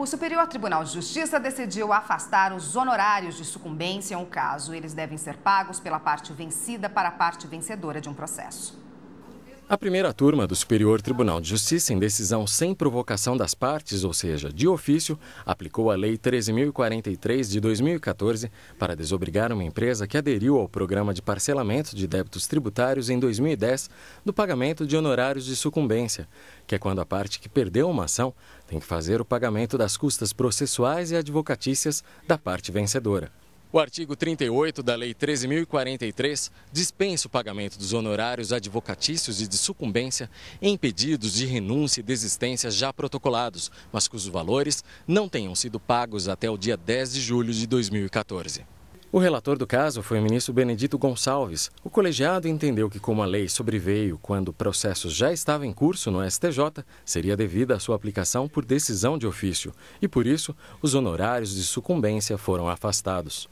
O Superior Tribunal de Justiça decidiu afastar os honorários de sucumbência em um caso. Eles devem ser pagos pela parte vencida para a parte vencedora de um processo. A primeira turma do Superior Tribunal de Justiça, em decisão sem provocação das partes, ou seja, de ofício, aplicou a Lei 13.043 de 2014 para desobrigar uma empresa que aderiu ao programa de parcelamento de débitos tributários em 2010 do pagamento de honorários de sucumbência, que é quando a parte que perdeu uma ação tem que fazer o pagamento das custas processuais e advocatícias da parte vencedora. O artigo 38 da Lei 13.043 dispensa o pagamento dos honorários advocatícios e de sucumbência em pedidos de renúncia e desistência já protocolados, mas cujos valores não tenham sido pagos até o dia 10 de julho de 2014. O relator do caso foi o ministro Benedito Gonçalves. O colegiado entendeu que, como a lei sobreveio quando o processo já estava em curso no STJ, seria devida a sua aplicação por decisão de ofício e, por isso, os honorários de sucumbência foram afastados.